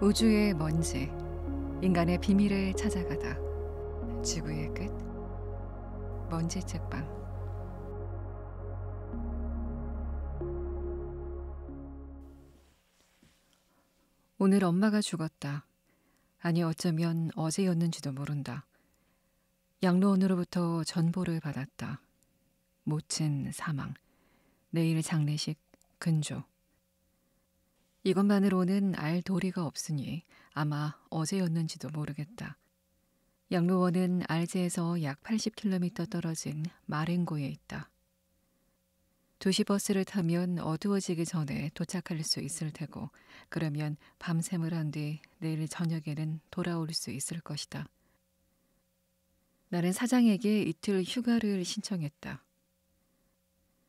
우주의 먼지, 인간의 비밀을 찾아가다. 지구의 끝, 먼지 책방. 오늘 엄마가 죽었다. 아니 어쩌면 어제였는지도 모른다. 양로원으로부터 전보를 받았다. 모친 사망. 내일 장례식 근조. 이것만으로는 알 도리가 없으니 아마 어제였는지도 모르겠다. 양로원은 알제에서 약 80km 떨어진 마랭고에 있다. 2시 버스를 타면 어두워지기 전에 도착할 수 있을 테고 그러면 밤샘을 한 뒤 내일 저녁에는 돌아올 수 있을 것이다. 나는 사장에게 이틀 휴가를 신청했다.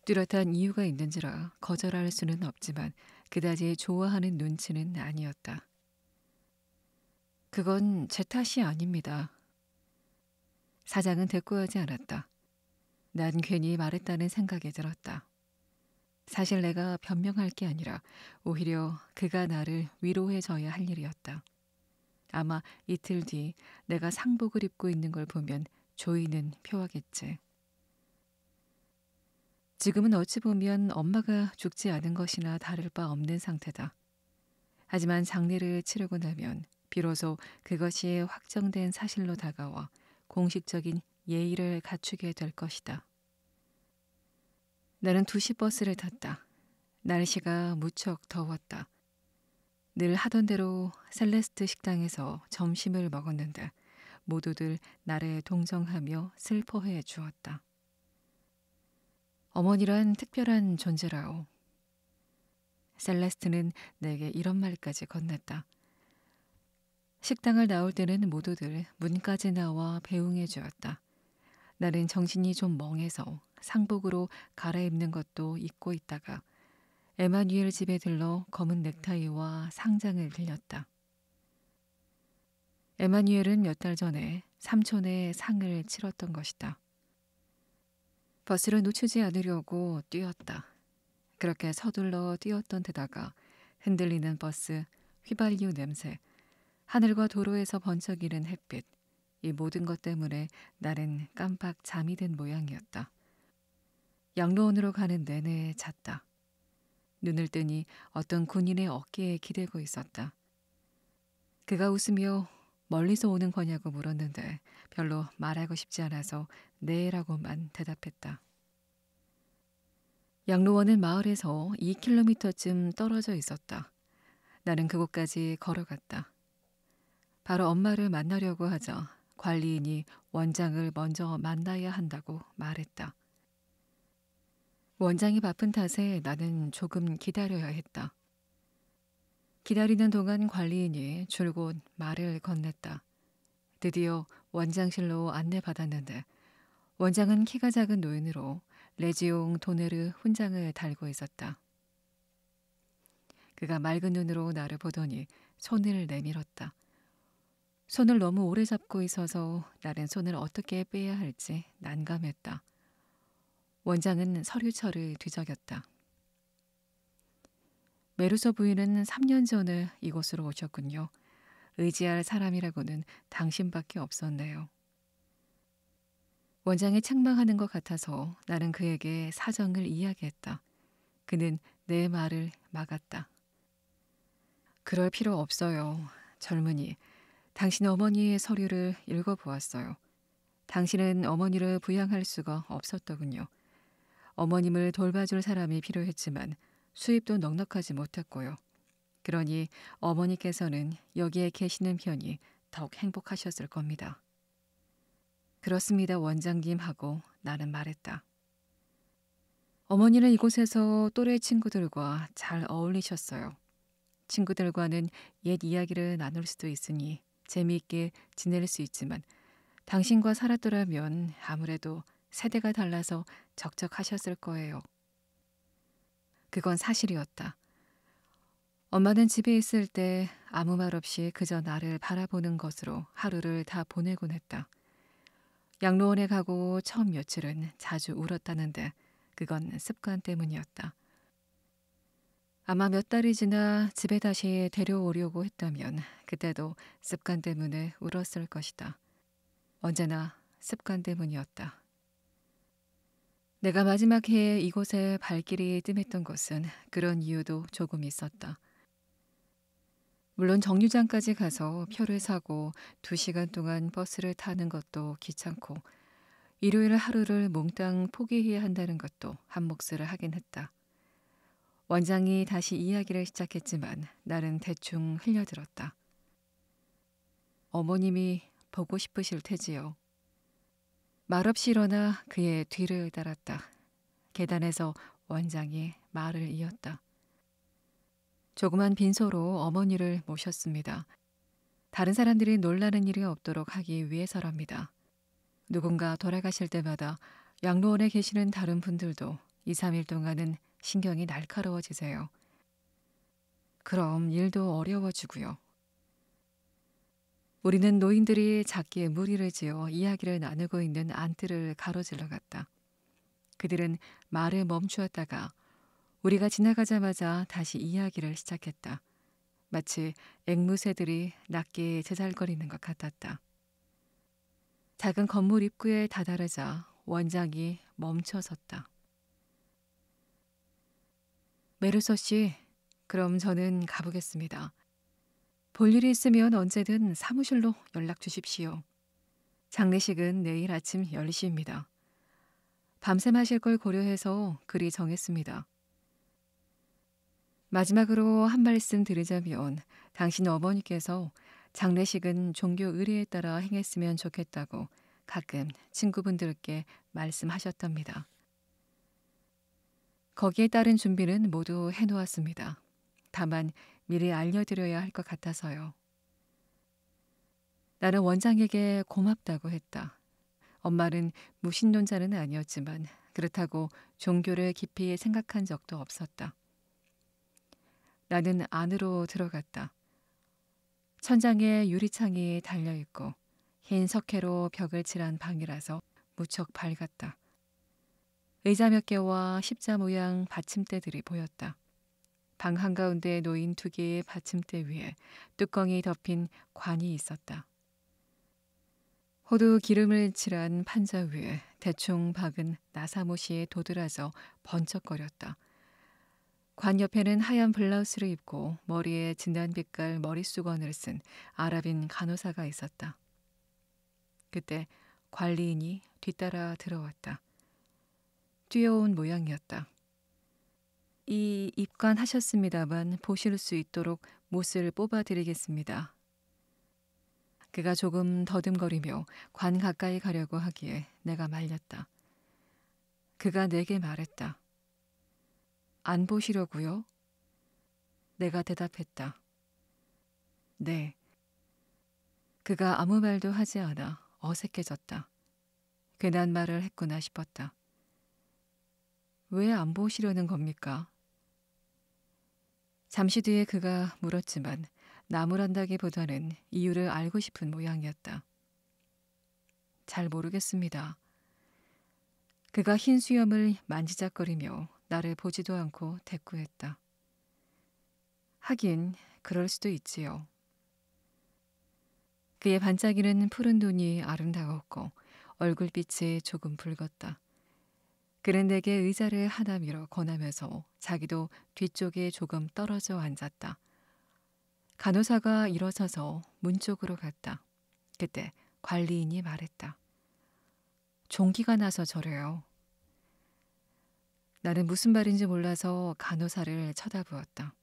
뚜렷한 이유가 있는지라 거절할 수는 없지만 그다지 좋아하는 눈치는 아니었다. 그건 제 탓이 아닙니다. 사장은 대꾸하지 않았다. 난 괜히 말했다는 생각이 들었다. 사실 내가 변명할 게 아니라 오히려 그가 나를 위로해줘야 할 일이었다. 아마 이틀 뒤 내가 상복을 입고 있는 걸 보면 조이는 표하겠지. 지금은 어찌 보면 엄마가 죽지 않은 것이나 다를 바 없는 상태다. 하지만 장례를 치르고 나면 비로소 그것이 확정된 사실로 다가와 공식적인 예의를 갖추게 될 것이다. 나는 2시 버스를 탔다. 날씨가 무척 더웠다. 늘 하던 대로 셀레스트 식당에서 점심을 먹었는데 모두들 나를 동정하며 슬퍼해 주었다. 어머니란 특별한 존재라오. 셀레스트는 내게 이런 말까지 건넸다. 식당을 나올 때는 모두들 문까지 나와 배웅해 주었다. 나는 정신이 좀 멍해서 상복으로 갈아입는 것도 잊고 있다가 에마뉘엘 집에 들러 검은 넥타이와 상장을 빌렸다. 에마뉘엘은 몇 달 전에 삼촌의 상을 치렀던 것이다. 버스를 놓치지 않으려고 뛰었다. 그렇게 서둘러 뛰었던 데다가 흔들리는 버스, 휘발유 냄새, 하늘과 도로에서 번쩍이는 햇빛, 이 모든 것 때문에 나는 깜빡 잠이 든 모양이었다. 양로원으로 가는 내내 잤다. 눈을 뜨니 어떤 군인의 어깨에 기대고 있었다. 그가 웃으며 멀리서 오는 거냐고 물었는데 별로 말하고 싶지 않아서 네라고만 대답했다. 양로원은 마을에서 2km쯤 떨어져 있었다. 나는 그곳까지 걸어갔다. 바로 엄마를 만나려고 하자 관리인이 원장을 먼저 만나야 한다고 말했다. 원장이 바쁜 탓에 나는 조금 기다려야 했다. 기다리는 동안 관리인이 줄곧 말을 건넸다. 드디어 원장실로 안내받았는데 원장은 키가 작은 노인으로 레지옹 도네르 훈장을 달고 있었다. 그가 맑은 눈으로 나를 보더니 손을 내밀었다. 손을 너무 오래 잡고 있어서 나는 손을 어떻게 빼야 할지 난감했다. 원장은 서류철을 뒤적였다. 메르소 부인은 3년 전에 이곳으로 오셨군요. 의지할 사람이라고는 당신밖에 없었네요. 원장이 책망하는 것 같아서 나는 그에게 사정을 이야기했다. 그는 내 말을 막았다. 그럴 필요 없어요. 젊은이. 당신 어머니의 서류를 읽어보았어요. 당신은 어머니를 부양할 수가 없었더군요. 어머님을 돌봐줄 사람이 필요했지만 수입도 넉넉하지 못했고요. 그러니 어머니께서는 여기에 계시는 편이 더욱 행복하셨을 겁니다. 그렇습니다, 원장님 하고 나는 말했다. 어머니는 이곳에서 또래 친구들과 잘 어울리셨어요. 친구들과는 옛 이야기를 나눌 수도 있으니 재미있게 지낼 수 있지만 당신과 살았더라면 아무래도 세대가 달라서 적적하셨을 거예요. 그건 사실이었다. 엄마는 집에 있을 때 아무 말 없이 그저 나를 바라보는 것으로 하루를 다 보내곤 했다. 양로원에 가고 처음 며칠은 자주 울었다는데 그건 습관 때문이었다. 아마 몇 달이 지나 집에 다시 데려오려고 했다면 그때도 습관 때문에 울었을 것이다. 언제나 습관 때문이었다. 내가 마지막 해에 이곳에 발길이 뜸했던 것은 그런 이유도 조금 있었다. 물론 정류장까지 가서 표를 사고 두시간 동안 버스를 타는 것도 귀찮고 일요일 하루를 몽땅 포기해야 한다는 것도 한 몫을 하긴 했다. 원장이 다시 이야기를 시작했지만 나는 대충 흘려들었다. 어머님이 보고 싶으실 테지요. 말없이 일어나 그의 뒤를 따랐다. 계단에서 원장이 말을 이었다. 조그만 빈소로 어머니를 모셨습니다. 다른 사람들이 놀라는 일이 없도록 하기 위해서랍니다. 누군가 돌아가실 때마다 양로원에 계시는 다른 분들도 2, 3일 동안은 신경이 날카로워지세요. 그럼 일도 어려워지고요. 우리는 노인들이 작게 무리를 지어 이야기를 나누고 있는 안뜰을 가로질러 갔다. 그들은 말을 멈추었다가 우리가 지나가자마자 다시 이야기를 시작했다. 마치 앵무새들이 낮게 제잘거리는 것 같았다. 작은 건물 입구에 다다르자 원장이 멈춰섰다. 메르서 씨, 그럼 저는 가보겠습니다. 볼 일이 있으면 언제든 사무실로 연락 주십시오. 장례식은 내일 아침 10시입니다. 밤샘 하실 걸 고려해서 그리 정했습니다. 마지막으로 한 말씀 드리자면 당신 어머니께서 장례식은 종교 의례에 따라 행했으면 좋겠다고 가끔 친구분들께 말씀하셨답니다. 거기에 따른 준비는 모두 해놓았습니다. 다만 미리 알려드려야 할 것 같아서요. 나는 원장에게 고맙다고 했다. 엄마는 무신론자는 아니었지만 그렇다고 종교를 깊이 생각한 적도 없었다. 나는 안으로 들어갔다. 천장에 유리창이 달려있고 흰 석회로 벽을 칠한 방이라서 무척 밝았다. 의자 몇 개와 십자 모양 받침대들이 보였다. 방 한가운데 놓인 두 개의 받침대 위에 뚜껑이 덮인 관이 있었다. 호두 기름을 칠한 판자 위에 대충 박은 나사못이 도드라져 번쩍거렸다. 관 옆에는 하얀 블라우스를 입고 머리에 진단빛깔 머릿수건을 쓴 아랍인 간호사가 있었다. 그때 관리인이 뒤따라 들어왔다. 뛰어온 모양이었다. 이 입관하셨습니다만 보실 수 있도록 못을 뽑아드리겠습니다. 그가 조금 더듬거리며 관 가까이 가려고 하기에 내가 말렸다. 그가 내게 말했다. 안 보시려고요? 내가 대답했다. 네. 그가 아무 말도 하지 않아 어색해졌다. 괜한 말을 했구나 싶었다. 왜 안 보시려는 겁니까? 잠시 뒤에 그가 물었지만 나무란다기보다는 이유를 알고 싶은 모양이었다. 잘 모르겠습니다. 그가 흰 수염을 만지작거리며 나를 보지도 않고 대꾸했다. 하긴 그럴 수도 있지요. 그의 반짝이는 푸른 눈이 아름다웠고 얼굴빛이 조금 붉었다. 그는 내게 의자를 하나 밀어 권하면서 자기도 뒤쪽에 조금 떨어져 앉았다. 간호사가 일어서서 문 쪽으로 갔다. 그때 관리인이 말했다. 종기가 나서 저래요. 나는 무슨 말인지 몰라서 간호사를 쳐다보았다.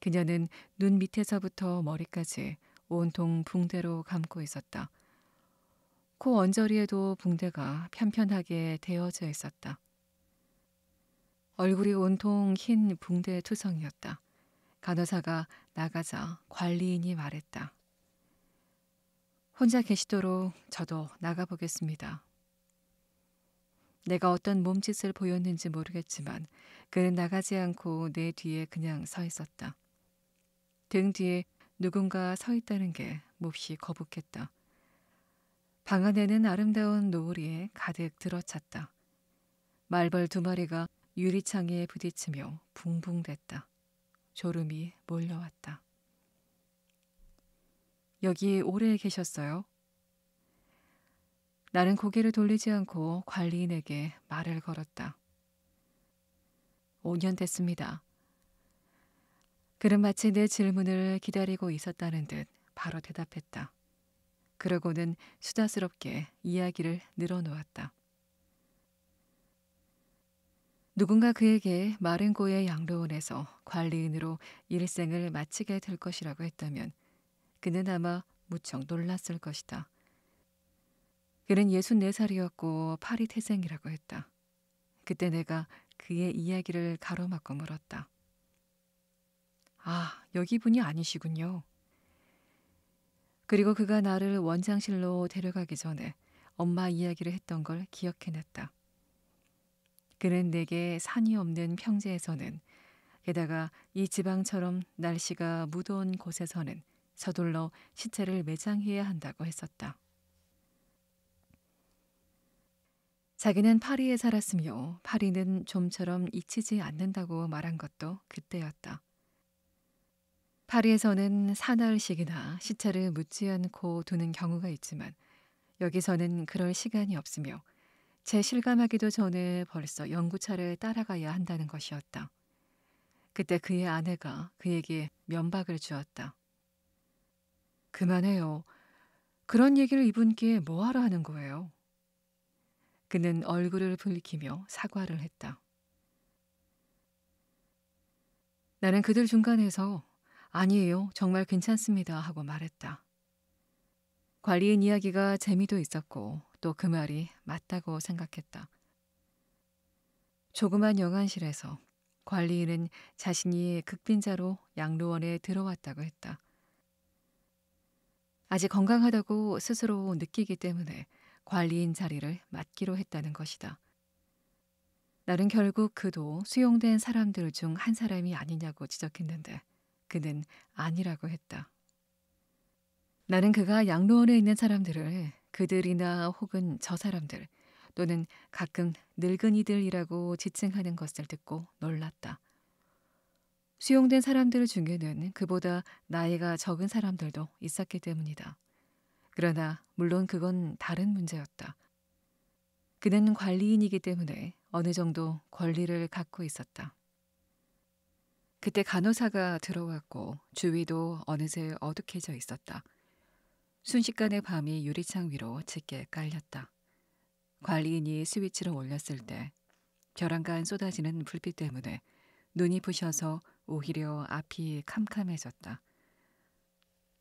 그녀는 눈 밑에서부터 머리까지 온통 붕대로 감고 있었다. 코 언저리에도 붕대가 편편하게 대어져 있었다. 얼굴이 온통 흰 붕대 투성이었다. 간호사가 나가자 관리인이 말했다. 혼자 계시도록 저도 나가보겠습니다. 내가 어떤 몸짓을 보였는지 모르겠지만 그는 나가지 않고 내 뒤에 그냥 서 있었다. 등 뒤에 누군가 서 있다는 게 몹시 거북했다. 방 안에는 아름다운 노을이 가득 들어찼다. 말벌 두 마리가 유리창에 부딪히며 붕붕댔다. 졸음이 몰려왔다. 여기 오래 계셨어요? 나는 고개를 돌리지 않고 관리인에게 말을 걸었다. 5년 됐습니다. 그는 마치 내 질문을 기다리고 있었다는 듯 바로 대답했다. 그러고는 수다스럽게 이야기를 늘어놓았다. 누군가 그에게 마른 고의 양로원에서 관리인으로 일생을 마치게 될 것이라고 했다면 그는 아마 무척 놀랐을 것이다. 그는 64살이었고 파리 태생이라고 했다. 그때 내가 그의 이야기를 가로막고 물었다. 아, 여기 분이 아니시군요. 그리고 그가 나를 원장실로 데려가기 전에 엄마 이야기를 했던 걸 기억해냈다. 그는 내게 산이 없는 평지에서는 게다가 이 지방처럼 날씨가 무더운 곳에서는 서둘러 시체를 매장해야 한다고 했었다. 자기는 파리에 살았으며 파리는 좀처럼 잊히지 않는다고 말한 것도 그때였다. 파리에서는 사날식이나 시차를 묻지 않고 두는 경우가 있지만 여기서는 그럴 시간이 없으며 제실감하기도 전에 벌써 연구차를 따라가야 한다는 것이었다. 그때 그의 아내가 그에게 면박을 주었다. 그만해요. 그런 얘기를 이분께 뭐하러 하는 거예요? 그는 얼굴을 붉히며 사과를 했다. 나는 그들 중간에서 아니에요, 정말 괜찮습니다 하고 말했다. 관리인 이야기가 재미도 있었고 또 그 말이 맞다고 생각했다. 조그만 영안실에서 관리인은 자신이 극빈자로 양로원에 들어왔다고 했다. 아직 건강하다고 스스로 느끼기 때문에 관리인 자리를 맡기로 했다는 것이다. 나는 결국 그도 수용된 사람들 중 한 사람이 아니냐고 지적했는데 그는 아니라고 했다. 나는 그가 양로원에 있는 사람들을 그들이나 혹은 저 사람들 또는 가끔 늙은이들이라고 지칭하는 것을 듣고 놀랐다. 수용된 사람들 중에는 그보다 나이가 적은 사람들도 있었기 때문이다. 그러나 물론 그건 다른 문제였다. 그는 관리인이기 때문에 어느 정도 권리를 갖고 있었다. 그때 간호사가 들어왔고 주위도 어느새 어둑해져 있었다. 순식간에 밤이 유리창 위로 짙게 깔렸다. 관리인이 스위치를 올렸을 때 벼랑간 쏟아지는 불빛 때문에 눈이 부셔서 오히려 앞이 캄캄해졌다.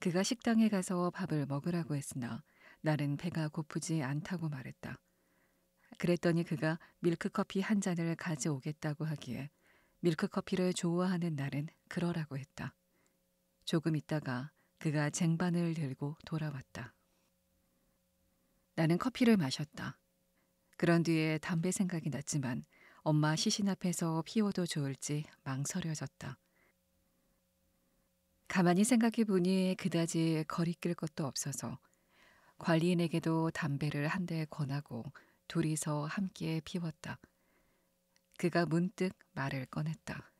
그가 식당에 가서 밥을 먹으라고 했으나 나는 배가 고프지 않다고 말했다. 그랬더니 그가 밀크커피 한 잔을 가져오겠다고 하기에 밀크커피를 좋아하는 나는 그러라고 했다. 조금 있다가 그가 쟁반을 들고 돌아왔다. 나는 커피를 마셨다. 그런 뒤에 담배 생각이 났지만 엄마 시신 앞에서 피워도 좋을지 망설여졌다. 가만히 생각해 보니 그다지 거리낄 것도 없어서 관리인에게도 담배를 한 대 권하고 둘이서 함께 피웠다. 그가 문득 말을 꺼냈다.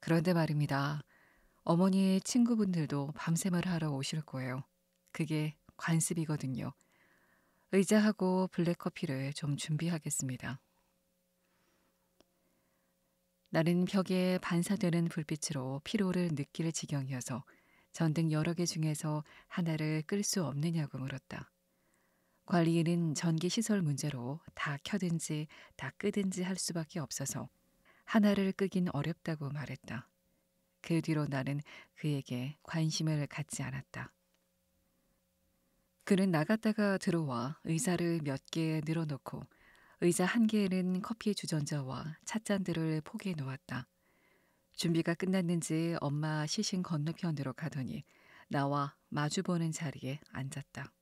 그런데 말입니다. 어머니의 친구분들도 밤새 말을 하러 오실 거예요. 그게 관습이거든요. 의자하고 블랙커피를 좀 준비하겠습니다. 나는 벽에 반사되는 불빛으로 피로를 느낄 지경이어서 전등 여러 개 중에서 하나를 끌 수 없느냐고 물었다. 관리인은 전기 시설 문제로 다 켜든지 다 끄든지 할 수밖에 없어서 하나를 끄긴 어렵다고 말했다. 그 뒤로 나는 그에게 관심을 갖지 않았다. 그는 나갔다가 들어와 의사를몇 개 늘어놓고 의자 한 개에는 커피 주전자와 찻잔들을 포개해 놓았다. 준비가 끝났는지 엄마 시신 건너편으로 가더니 나와 마주보는 자리에 앉았다.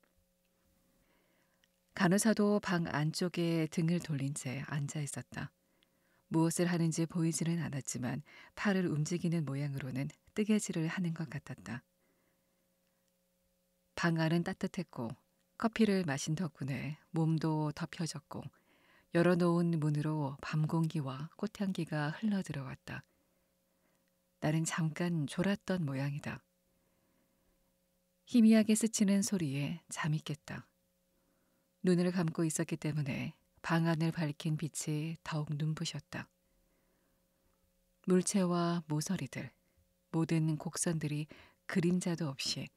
간호사도 방 안쪽에 등을 돌린 채 앉아 있었다. 무엇을 하는지 보이지는 않았지만 팔을 움직이는 모양으로는 뜨개질을 하는 것 같았다. 방 안은 따뜻했고 커피를 마신 덕분에 몸도 덮여졌고 열어놓은 문으로 밤 공기와 꽃향기가 흘러 들어왔다. 나는 잠깐 졸았던 모양이다. 희미하게 스치는 소리에 잠이 깼다. 눈을 감고 있었기 때문에 방 안을 밝힌 빛이 더욱 눈부셨다. 물체와 모서리들, 모든 곡선들이 그림자도 없이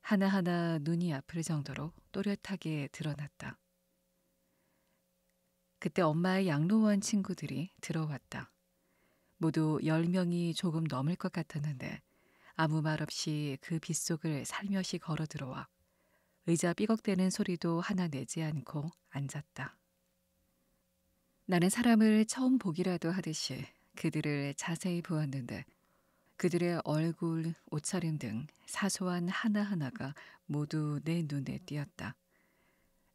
하나하나 눈이 아플 정도로 또렷하게 드러났다. 그때 엄마의 양로원 친구들이 들어왔다. 모두 10명이 조금 넘을 것 같았는데 아무 말 없이 그 빗속을 살며시 걸어 들어와 의자 삐걱대는 소리도 하나 내지 않고 앉았다. 나는 사람을 처음 보기라도 하듯이 그들을 자세히 보았는데 그들의 얼굴, 옷차림 등 사소한 하나하나가 모두 내 눈에 띄었다.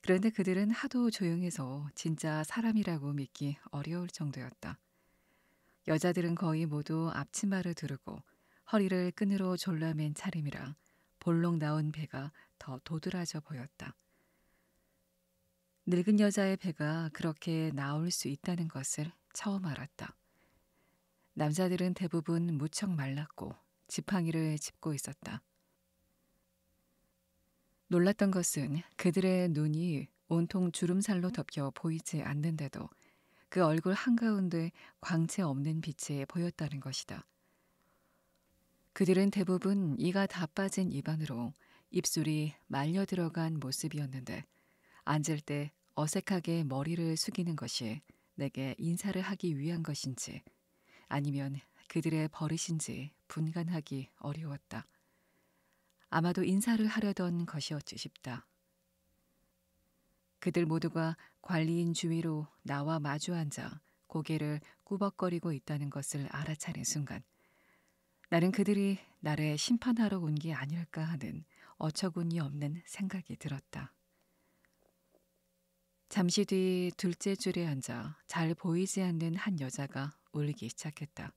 그런데 그들은 하도 조용해서 진짜 사람이라고 믿기 어려울 정도였다. 여자들은 거의 모두 앞치마를 두르고 허리를 끈으로 졸라맨 차림이라 볼록 나온 배가 더 도드라져 보였다. 늙은 여자의 배가 그렇게 나올 수 있다는 것을 처음 알았다. 남자들은 대부분 무척 말랐고 지팡이를 짚고 있었다. 놀랐던 것은 그들의 눈이 온통 주름살로 덮여 보이지 않는데도 그 얼굴 한가운데 광채 없는 빛에 보였다는 것이다. 그들은 대부분 이가 다 빠진 입안으로 입술이 말려 들어간 모습이었는데 앉을 때 어색하게 머리를 숙이는 것이 내게 인사를 하기 위한 것인지 아니면 그들의 버릇인지 분간하기 어려웠다. 아마도 인사를 하려던 것이었지 싶다. 그들 모두가 관리인 주위로 나와 마주 앉아 고개를 꾸벅거리고 있다는 것을 알아차린 순간 나는 그들이 나를 심판하러 온 게 아닐까 하는 어처구니 없는 생각이 들었다. 잠시 뒤 둘째 줄에 앉아 잘 보이지 않는 한 여자가 울기 시작했다.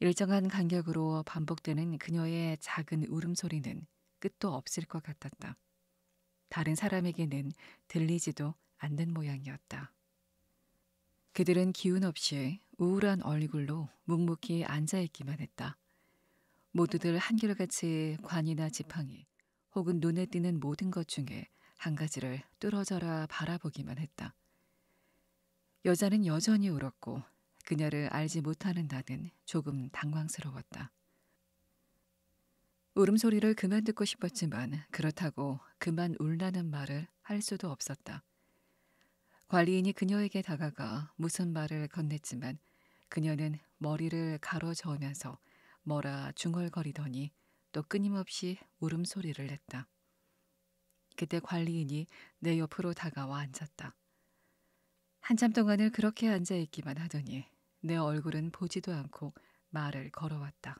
일정한 간격으로 반복되는 그녀의 작은 울음소리는 끝도 없을 것 같았다. 다른 사람에게는 들리지도 않는 모양이었다. 그들은 기운 없이 우울한 얼굴로 묵묵히 앉아 있기만 했다. 모두들 한결같이 관이나 지팡이 혹은 눈에 띄는 모든 것 중에 한 가지를 뚫어져라 바라보기만 했다. 여자는 여전히 울었고 그녀를 알지 못하는 나는 조금 당황스러웠다. 울음소리를 그만 듣고 싶었지만 그렇다고 그만 울라는 말을 할 수도 없었다. 관리인이 그녀에게 다가가 무슨 말을 건넸지만 그녀는 머리를 가로저으면서 뭐라 중얼거리더니 또 끊임없이 울음소리를 냈다. 그때 관리인이 내 옆으로 다가와 앉았다. 한참 동안을 그렇게 앉아 있기만 하더니 내 얼굴은 보지도 않고 말을 걸어왔다.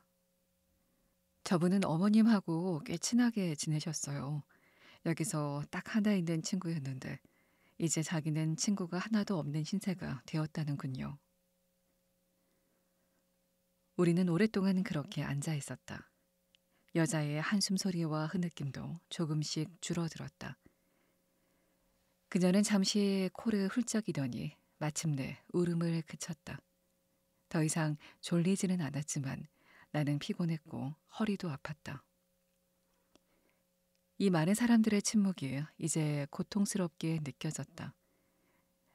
저분은 어머님하고 꽤 친하게 지내셨어요. 여기서 딱 하나 있는 친구였는데 이제 자기는 친구가 하나도 없는 신세가 되었다는군요. 우리는 오랫동안 그렇게 앉아 있었다. 여자의 한숨 소리와 흐느낌도 조금씩 줄어들었다. 그녀는 잠시 코를 훌쩍이더니 마침내 울음을 그쳤다. 더 이상 졸리지는 않았지만 나는 피곤했고 허리도 아팠다. 이 많은 사람들의 침묵이 이제 고통스럽게 느껴졌다.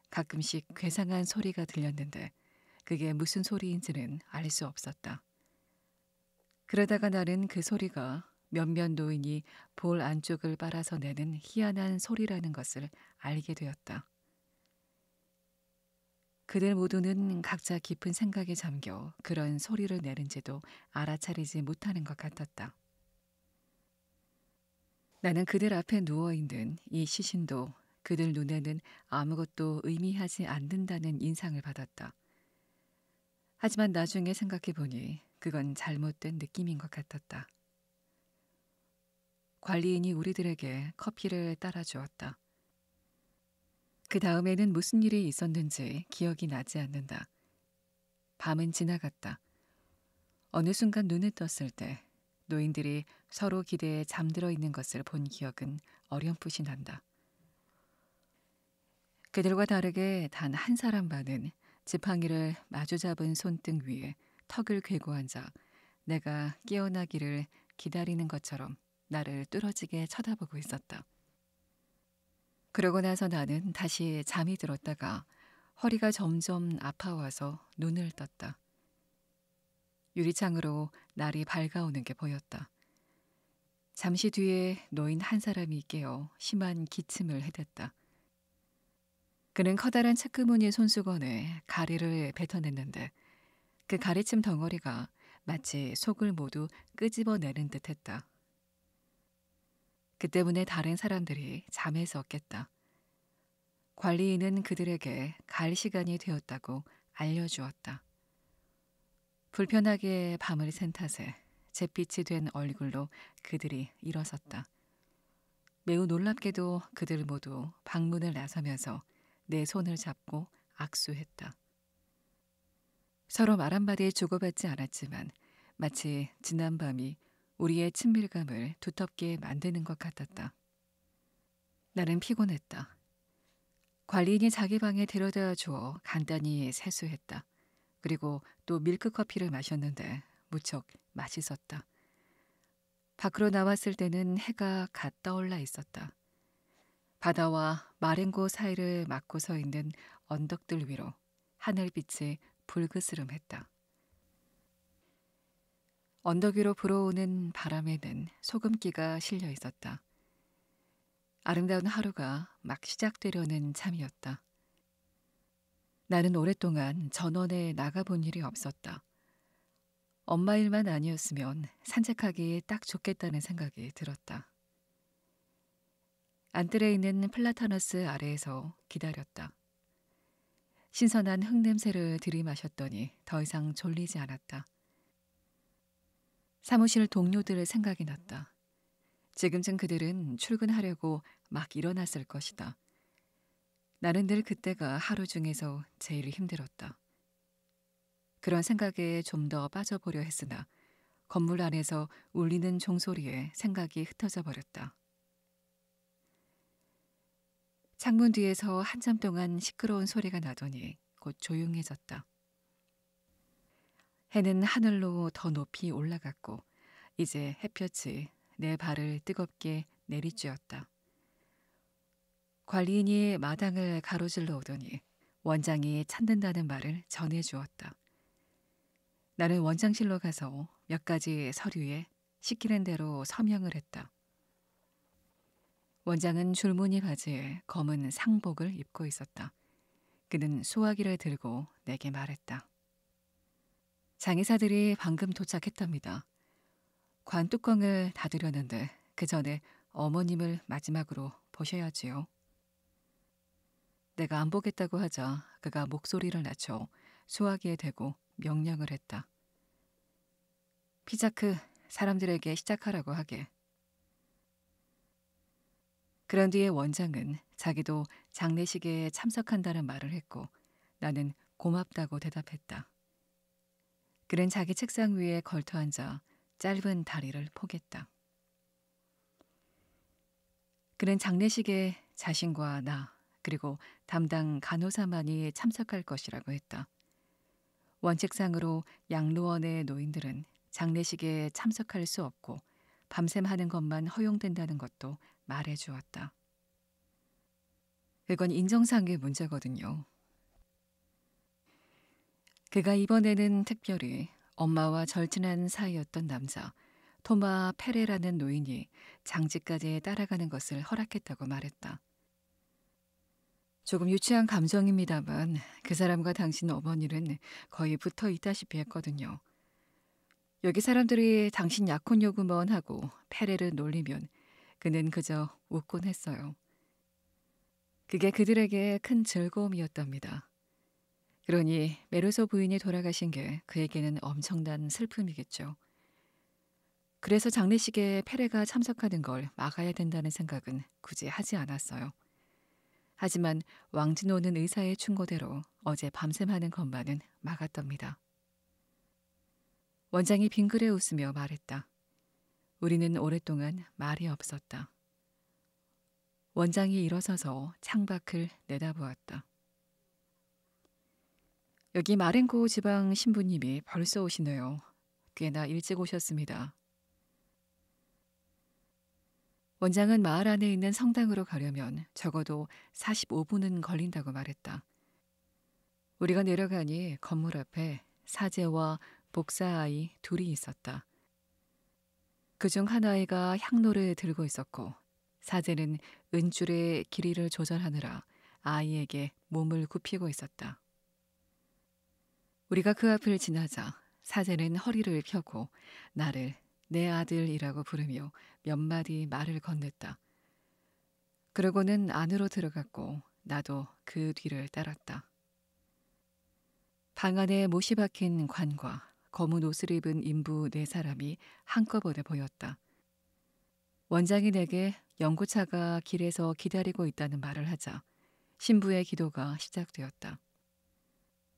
가끔씩 괴상한 소리가 들렸는데 그게 무슨 소리인지는 알 수 없었다. 그러다가 나는 그 소리가 몇몇 노인이 볼 안쪽을 빨아서 내는 희한한 소리라는 것을 알게 되었다. 그들 모두는 각자 깊은 생각에 잠겨 그런 소리를 내는지도 알아차리지 못하는 것 같았다. 나는 그들 앞에 누워 있는 이 시신도 그들 눈에는 아무것도 의미하지 않는다는 인상을 받았다. 하지만 나중에 생각해 보니 그건 잘못된 느낌인 것 같았다. 관리인이 우리들에게 커피를 따라 주었다. 그 다음에는 무슨 일이 있었는지 기억이 나지 않는다. 밤은 지나갔다. 어느 순간 눈을 떴을 때 노인들이 서로 기대에 잠들어 있는 것을 본 기억은 어렴풋이 난다. 그들과 다르게 단 한 사람만은 지팡이를 마주 잡은 손등 위에 턱을 괴고 앉아 내가 깨어나기를 기다리는 것처럼 나를 뚫어지게 쳐다보고 있었다. 그러고 나서 나는 다시 잠이 들었다가 허리가 점점 아파와서 눈을 떴다. 유리창으로 날이 밝아오는 게 보였다. 잠시 뒤에 노인 한 사람이 깨어 심한 기침을 해댔다. 그는 커다란 체크무늬 손수건에 가래를 뱉어냈는데 그 가래침 덩어리가 마치 속을 모두 끄집어내는 듯했다. 그 때문에 다른 사람들이 잠에서 깼다. 관리인은 그들에게 갈 시간이 되었다고 알려주었다. 불편하게 밤을 샌 탓에 잿빛이 된 얼굴로 그들이 일어섰다. 매우 놀랍게도 그들 모두 방문을 나서면서 내 손을 잡고 악수했다. 서로 말 한마디 주고받지 않았지만 마치 지난밤이 우리의 친밀감을 두텁게 만드는 것 같았다. 나는 피곤했다. 관리인이 자기 방에 데려다 주어 간단히 세수했다. 그리고 또 밀크커피를 마셨는데 무척 맛있었다. 밖으로 나왔을 때는 해가 갓 떠올라 있었다. 바다와 마른 고 사이를 막고 서 있는 언덕들 위로 하늘빛이 불그스름했다. 언덕 위로 불어오는 바람에는 소금기가 실려 있었다. 아름다운 하루가 막 시작되려는 참이었다. 나는 오랫동안 전원에 나가본 일이 없었다. 엄마 일만 아니었으면 산책하기에 딱 좋겠다는 생각이 들었다. 안뜰에 있는 플라타너스 아래에서 기다렸다. 신선한 흙냄새를 들이마셨더니 더 이상 졸리지 않았다. 사무실 동료들의 생각이 났다. 지금쯤 그들은 출근하려고 막 일어났을 것이다. 나는 늘 그때가 하루 중에서 제일 힘들었다. 그런 생각에 좀 더 빠져보려 했으나 건물 안에서 울리는 종소리에 생각이 흩어져 버렸다. 창문 뒤에서 한참 동안 시끄러운 소리가 나더니 곧 조용해졌다. 해는 하늘로 더 높이 올라갔고 이제 햇볕이 내 발을 뜨겁게 내리쬐었다. 관리인이 마당을 가로질러 오더니 원장이 찾는다는 말을 전해 주었다. 나는 원장실로 가서 몇 가지 서류에 시키는 대로 서명을 했다. 원장은 줄무늬 바지에 검은 상복을 입고 있었다. 그는 소화기를 들고 내게 말했다. 장의사들이 방금 도착했답니다. 관뚜껑을 닫으려는데 그 전에 어머님을 마지막으로 보셔야지요. 내가 안 보겠다고 하자 그가 목소리를 낮춰 소화기에 대고 명령을 했다. 피자크 사람들에게 시작하라고 하게. 그런 뒤에 원장은 자기도 장례식에 참석한다는 말을 했고 나는 고맙다고 대답했다. 그는 자기 책상 위에 걸터앉아 짧은 다리를 포겠다. 그는 장례식에 자신과 나 그리고 담당 간호사만이 참석할 것이라고 했다. 원칙상으로 양로원의 노인들은 장례식에 참석할 수 없고 밤샘 하는 것만 허용된다는 것도 말해 주었다. 그건 인정상의 문제거든요. 그가 이번에는 특별히 엄마와 절친한 사이였던 남자 토마 페레라는 노인이 장지까지 따라가는 것을 허락했다고 말했다. 조금 유치한 감정입니다만 그 사람과 당신 어머니는 거의 붙어 있다시피 했거든요. 여기 사람들이 당신 약혼 요구먼 하고 페레를 놀리면 그는 그저 웃곤 했어요. 그게 그들에게 큰 즐거움이었답니다. 그러니 메르소 부인이 돌아가신 게 그에게는 엄청난 슬픔이겠죠. 그래서 장례식에 페레가 참석하는 걸 막아야 된다는 생각은 굳이 하지 않았어요. 하지만 왕진호는 의사의 충고대로 어제 밤샘 하는 것만은 막았답니다. 원장이 빙그레 웃으며 말했다. 우리는 오랫동안 말이 없었다. 원장이 일어서서 창밖을 내다보았다. 여기 마렌고 지방 신부님이 벌써 오시네요. 꽤나 일찍 오셨습니다. 원장은 마을 안에 있는 성당으로 가려면 적어도 45분은 걸린다고 말했다. 우리가 내려가니 건물 앞에 사제와 복사아이 둘이 있었다. 그 중 한아이가 향로를 들고 있었고 사제는 은줄의 길이를 조절하느라 아이에게 몸을 굽히고 있었다. 우리가 그 앞을 지나자 사제는 허리를 펴고 나를 내 아들이라고 부르며 몇 마디 말을 건넸다. 그러고는 안으로 들어갔고 나도 그 뒤를 따랐다. 방 안에 못이 박힌 관과 검은 옷을 입은 인부 네 사람이 한꺼번에 보였다. 원장이 내게 연구차가 길에서 기다리고 있다는 말을 하자 신부의 기도가 시작되었다.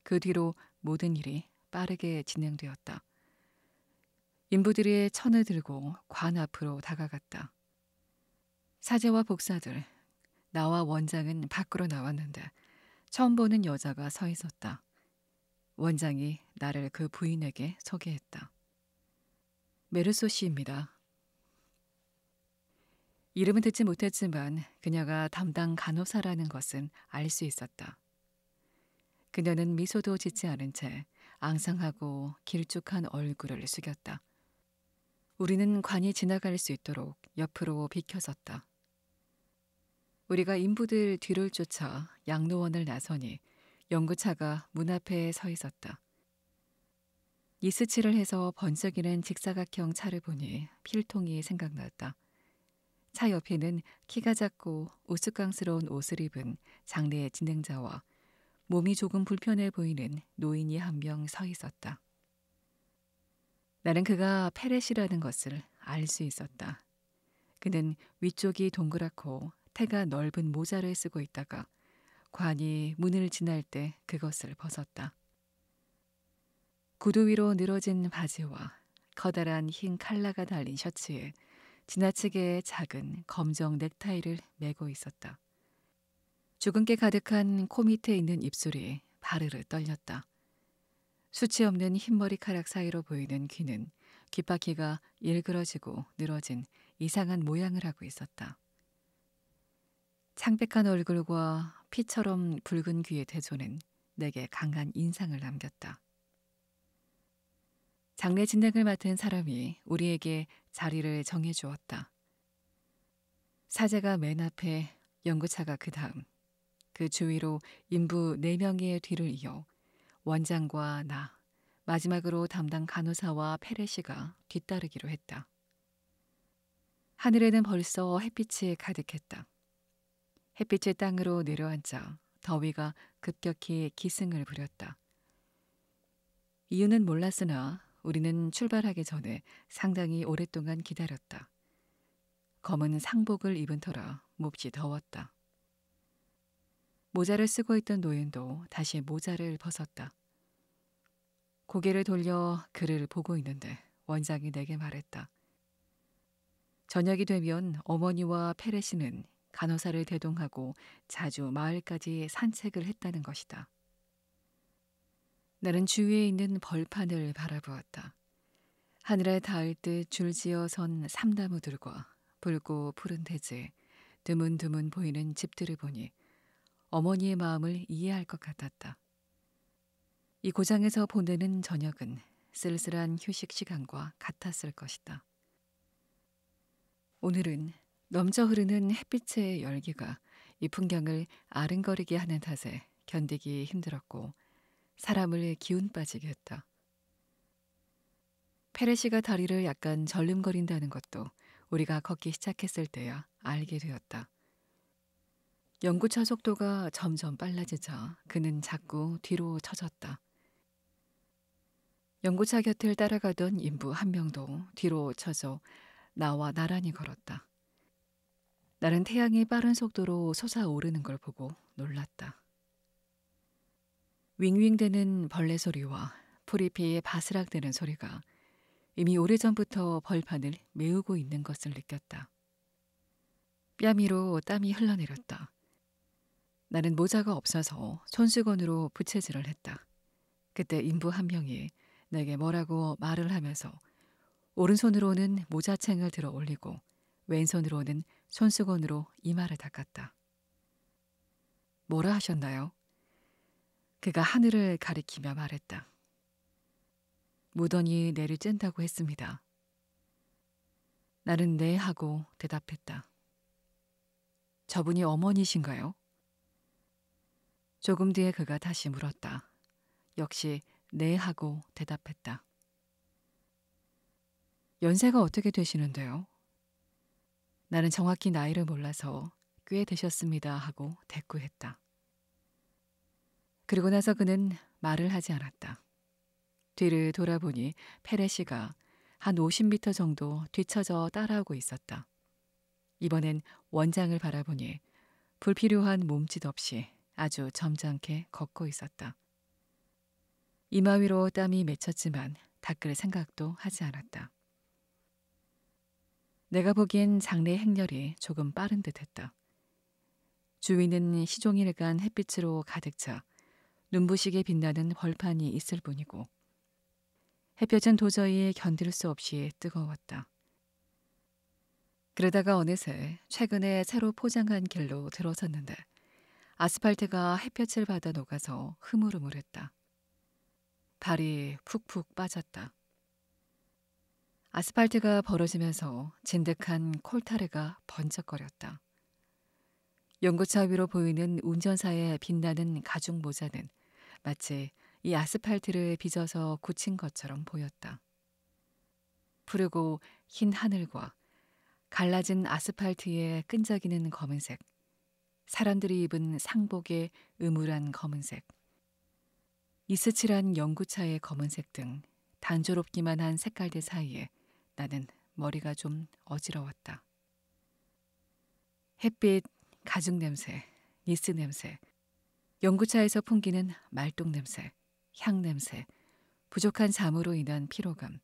그 뒤로 모든 일이 빠르게 진행되었다. 인부들이 천을 들고 관 앞으로 다가갔다. 사제와 복사들, 나와 원장은 밖으로 나왔는데 처음 보는 여자가 서 있었다. 원장이 나를 그 부인에게 소개했다. 메르소 씨입니다. 이름은 듣지 못했지만 그녀가 담당 간호사라는 것은 알 수 있었다. 그녀는 미소도 짓지 않은 채 앙상하고 길쭉한 얼굴을 숙였다. 우리는 관이 지나갈 수 있도록 옆으로 비켜섰다. 우리가 인부들 뒤를 쫓아 양로원을 나서니 연구차가 문 앞에 서 있었다. 이스칠을 해서 번쩍이는 직사각형 차를 보니 필통이 생각났다. 차 옆에는 키가 작고 우스꽝스러운 옷을 입은 장례 진행자와 몸이 조금 불편해 보이는 노인이 한 명 서 있었다. 나는 그가 페렛이라는 것을 알 수 있었다. 그는 위쪽이 동그랗고 태가 넓은 모자를 쓰고 있다가 관이 문을 지날 때 그것을 벗었다. 구두 위로 늘어진 바지와 커다란 흰 칼라가 달린 셔츠에 지나치게 작은 검정 넥타이를 메고 있었다. 죽은 게 가득한 코 밑에 있는 입술이 바르르 떨렸다. 수치 없는 흰머리카락 사이로 보이는 귀는 귓바퀴가 일그러지고 늘어진 이상한 모양을 하고 있었다. 창백한 얼굴과 피처럼 붉은 귀의 대조는 내게 강한 인상을 남겼다. 장례 진행을 맡은 사람이 우리에게 자리를 정해 주었다. 사제가 맨 앞에 연구차가 그 다음 그 주위로 인부 4명의 뒤를 이어 원장과 나, 마지막으로 담당 간호사와 페레시가 뒤따르기로 했다. 하늘에는 벌써 햇빛이 가득했다. 햇빛이 땅으로 내려앉자 더위가 급격히 기승을 부렸다. 이유는 몰랐으나 우리는 출발하기 전에 상당히 오랫동안 기다렸다. 검은 상복을 입은 터라 몹시 더웠다. 모자를 쓰고 있던 노인도 다시 모자를 벗었다. 고개를 돌려 그를 보고 있는데 원장이 내게 말했다. 저녁이 되면 어머니와 페레시는 간호사를 대동하고 자주 마을까지 산책을 했다는 것이다. 나는 주위에 있는 벌판을 바라보았다. 하늘에 닿을 듯 줄지어 선 삼나무들과 붉고 푸른 대지 드문드문 보이는 집들을 보니 어머니의 마음을 이해할 것 같았다. 이 고장에서 보내는 저녁은 쓸쓸한 휴식 시간과 같았을 것이다. 오늘은 넘쳐 흐르는 햇빛의 열기가 이 풍경을 아른거리게 하는 탓에 견디기 힘들었고 사람을 기운 빠지게 했다. 페레시가 다리를 약간 절름거린다는 것도 우리가 걷기 시작했을 때야 알게 되었다. 연구차 속도가 점점 빨라지자 그는 자꾸 뒤로 처졌다. 연구차 곁을 따라가던 인부 한 명도 뒤로 처져 나와 나란히 걸었다. 나는 태양이 빠른 속도로 솟아오르는 걸 보고 놀랐다. 윙윙대는 벌레 소리와 프리피의 바스락대는 소리가 이미 오래전부터 벌판을 메우고 있는 것을 느꼈다. 뺨이로 땀이 흘러내렸다. 나는 모자가 없어서 손수건으로 부채질을 했다. 그때 인부 한 명이 내게 뭐라고 말을 하면서 오른손으로는 모자챙을 들어 올리고 왼손으로는 손수건으로 이마를 닦았다. 뭐라 하셨나요? 그가 하늘을 가리키며 말했다. 무더니 내를 쨘다고 했습니다. 나는 네 하고 대답했다. 저분이 어머니신가요? 조금 뒤에 그가 다시 물었다. 역시 네 하고 대답했다. 연세가 어떻게 되시는데요? 나는 정확히 나이를 몰라서 꽤 되셨습니다 하고 대꾸했다. 그리고 나서 그는 말을 하지 않았다. 뒤를 돌아보니 페레시가 한 50미터 정도 뒤쳐져 따라오고 있었다. 이번엔 원장을 바라보니 불필요한 몸짓 없이 아주 점잖게 걷고 있었다. 이마 위로 땀이 맺혔지만 닦을 생각도 하지 않았다. 내가 보기엔 장례 행렬이 조금 빠른 듯했다. 주위는 시종일관 햇빛으로 가득 차 눈부시게 빛나는 벌판이 있을 뿐이고 햇볕은 도저히 견딜 수 없이 뜨거웠다. 그러다가 어느새 최근에 새로 포장한 길로 들어섰는데 아스팔트가 햇볕을 받아 녹아서 흐물흐물했다. 발이 푹푹 빠졌다. 아스팔트가 벌어지면서 진득한 콜타르가 번쩍거렸다. 연구차 위로 보이는 운전사의 빛나는 가죽 모자는 마치 이 아스팔트를 빚어서 굳힌 것처럼 보였다. 푸르고 흰 하늘과 갈라진 아스팔트의 끈적이는 검은색, 사람들이 입은 상복의 음울한 검은색, 이스칠한 연구차의 검은색 등 단조롭기만 한 색깔들 사이에 나는 머리가 좀 어지러웠다. 햇빛, 가죽 냄새, 니스 냄새, 연구차에서 풍기는 말뚝 냄새, 향 냄새, 부족한 잠으로 인한 피로감.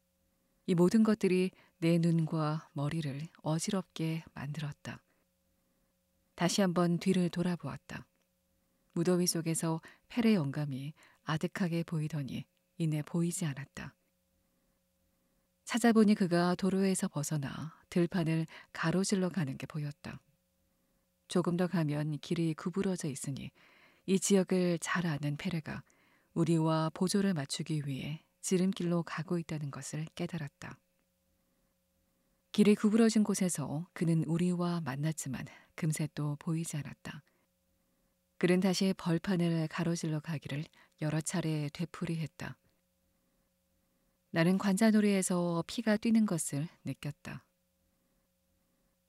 이 모든 것들이 내 눈과 머리를 어지럽게 만들었다. 다시 한번 뒤를 돌아보았다. 무더위 속에서 펠의 영감이 아득하게 보이더니 이내 보이지 않았다. 찾아보니 그가 도로에서 벗어나 들판을 가로질러 가는 게 보였다. 조금 더 가면 길이 구부러져 있으니 이 지역을 잘 아는 페레가 우리와 보조를 맞추기 위해 지름길로 가고 있다는 것을 깨달았다. 길이 구부러진 곳에서 그는 우리와 만났지만 금세 또 보이지 않았다. 그는 다시 벌판을 가로질러 가기를 여러 차례 되풀이했다. 나는 관자놀이에서 피가 뛰는 것을 느꼈다.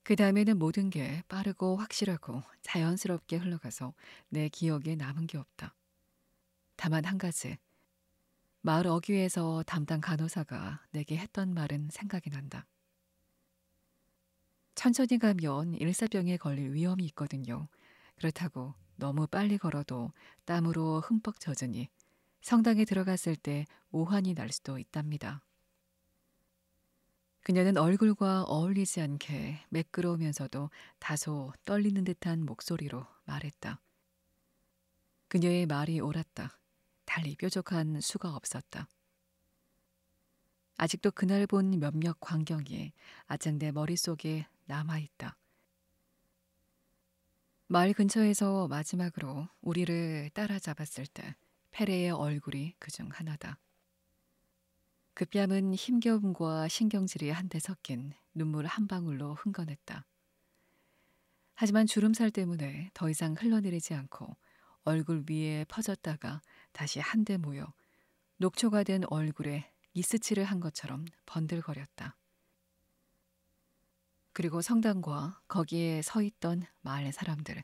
그 다음에는 모든 게 빠르고 확실하고 자연스럽게 흘러가서 내 기억에 남은 게 없다. 다만 한 가지. 마을 어귀에서 담당 간호사가 내게 했던 말은 생각이 난다. 천천히 가면 일사병에 걸릴 위험이 있거든요. 그렇다고 너무 빨리 걸어도 땀으로 흠뻑 젖으니 성당에 들어갔을 때 오한이 날 수도 있답니다. 그녀는 얼굴과 어울리지 않게 매끄러우면서도 다소 떨리는 듯한 목소리로 말했다. 그녀의 말이 옳았다. 달리 뾰족한 수가 없었다. 아직도 그날 본 몇몇 광경이 아직 내 머릿속에 남아있다. 마을 근처에서 마지막으로 우리를 따라잡았을 때 페레의 얼굴이 그 중 하나다. 그 뺨은 힘겨움과 신경질이 한데 섞인 눈물 한 방울로 흥건했다. 하지만 주름살 때문에 더 이상 흘러내리지 않고 얼굴 위에 퍼졌다가 다시 한데 모여 녹초가 된 얼굴에 이스치를 한 것처럼 번들거렸다. 그리고 성당과 거기에 서 있던 마을 사람들,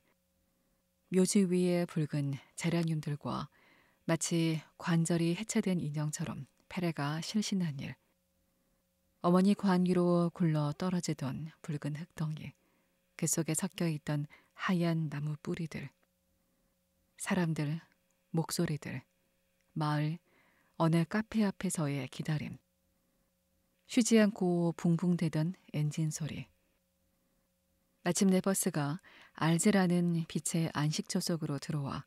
묘지 위에 붉은 제라늄들과 마치 관절이 해체된 인형처럼 페레가 실신한 일, 어머니 관 위로 굴러 떨어지던 붉은 흙덩이, 그 속에 섞여 있던 하얀 나무 뿌리들, 사람들, 목소리들, 마을 어느 카페 앞에서의 기다림. 쉬지 않고 붕붕대던 엔진 소리. 마침내 버스가 알제라는 빛의 안식처 속으로 들어와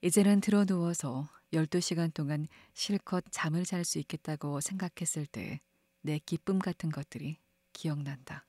이제는 들어 누워서 12시간 동안 실컷 잠을 잘 수 있겠다고 생각했을 때 내 기쁨 같은 것들이 기억난다.